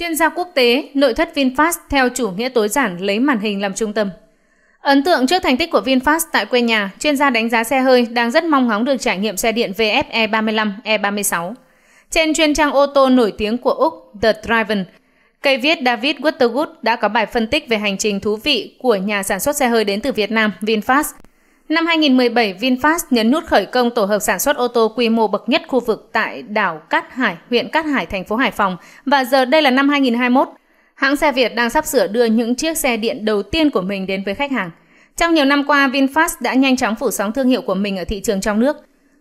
Chuyên gia quốc tế, nội thất VinFast theo chủ nghĩa tối giản lấy màn hình làm trung tâm. Ấn tượng trước thành tích của VinFast tại quê nhà, chuyên gia đánh giá xe hơi đang rất mong ngóng được trải nghiệm xe điện VF E35, E36. Trên chuyên trang ô tô nổi tiếng của Úc, The Driven, cây viết David Watergood đã có bài phân tích về hành trình thú vị của nhà sản xuất xe hơi đến từ Việt Nam, VinFast – Năm 2017, VinFast nhấn nút khởi công tổ hợp sản xuất ô tô quy mô bậc nhất khu vực tại đảo Cát Hải, huyện Cát Hải, thành phố Hải Phòng và giờ đây là năm 2021. Hãng xe Việt đang sắp sửa đưa những chiếc xe điện đầu tiên của mình đến với khách hàng. Trong nhiều năm qua, VinFast đã nhanh chóng phủ sóng thương hiệu của mình ở thị trường trong nước.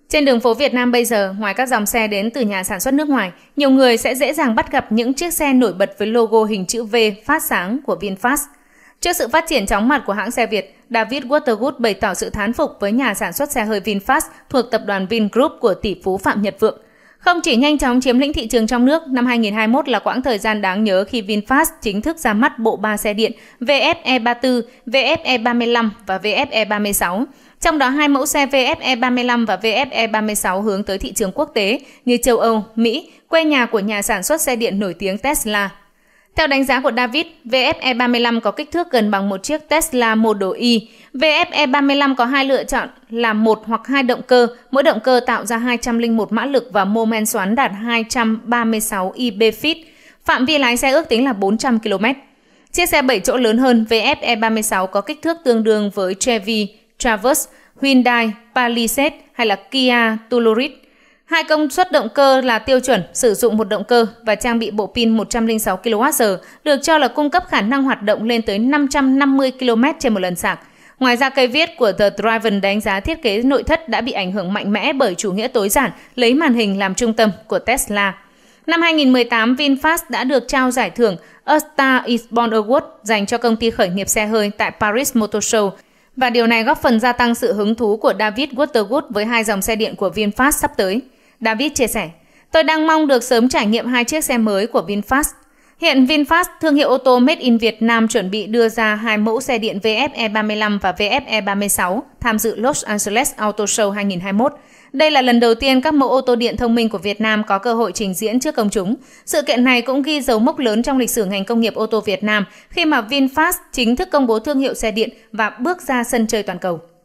Trên đường phố Việt Nam bây giờ, ngoài các dòng xe đến từ nhà sản xuất nước ngoài, nhiều người sẽ dễ dàng bắt gặp những chiếc xe nổi bật với logo hình chữ V phát sáng của VinFast – Trước sự phát triển chóng mặt của hãng xe Việt, David Watergood bày tỏ sự thán phục với nhà sản xuất xe hơi VinFast thuộc tập đoàn Vingroup của tỷ phú Phạm Nhật Vượng. Không chỉ nhanh chóng chiếm lĩnh thị trường trong nước, năm 2021 là quãng thời gian đáng nhớ khi VinFast chính thức ra mắt bộ ba xe điện VFE34, VFE35 và VFE36. Trong đó hai mẫu xe VFE35 và VFE36 hướng tới thị trường quốc tế như châu Âu, Mỹ, quê nhà của nhà sản xuất xe điện nổi tiếng Tesla. Theo đánh giá của David, VFE35 có kích thước gần bằng một chiếc Tesla Model Y. VFE35 có hai lựa chọn là một hoặc hai động cơ, mỗi động cơ tạo ra 201 mã lực và mô men xoắn đạt 236 ib-feet. Phạm vi lái xe ước tính là 400 km. Chiếc xe 7 chỗ lớn hơn VFE36 có kích thước tương đương với Chevy Traverse, Hyundai Palisade hay là Kia Telluride. Hai công suất động cơ là tiêu chuẩn sử dụng một động cơ và trang bị bộ pin 106 kWh, được cho là cung cấp khả năng hoạt động lên tới 550 km trên một lần sạc. Ngoài ra, cây viết của The Driven đánh giá thiết kế nội thất đã bị ảnh hưởng mạnh mẽ bởi chủ nghĩa tối giản, lấy màn hình làm trung tâm của Tesla. Năm 2018, VinFast đã được trao giải thưởng A Star is Born Award dành cho công ty khởi nghiệp xe hơi tại Paris Motor Show. Và điều này góp phần gia tăng sự hứng thú của David Watergood với hai dòng xe điện của VinFast sắp tới. David chia sẻ, tôi đang mong được sớm trải nghiệm hai chiếc xe mới của VinFast. Hiện VinFast, thương hiệu ô tô Made in Việt Nam chuẩn bị đưa ra hai mẫu xe điện VFE35 và VFE36 tham dự Los Angeles Auto Show 2021. Đây là lần đầu tiên các mẫu ô tô điện thông minh của Việt Nam có cơ hội trình diễn trước công chúng. Sự kiện này cũng ghi dấu mốc lớn trong lịch sử ngành công nghiệp ô tô Việt Nam khi mà VinFast chính thức công bố thương hiệu xe điện và bước ra sân chơi toàn cầu.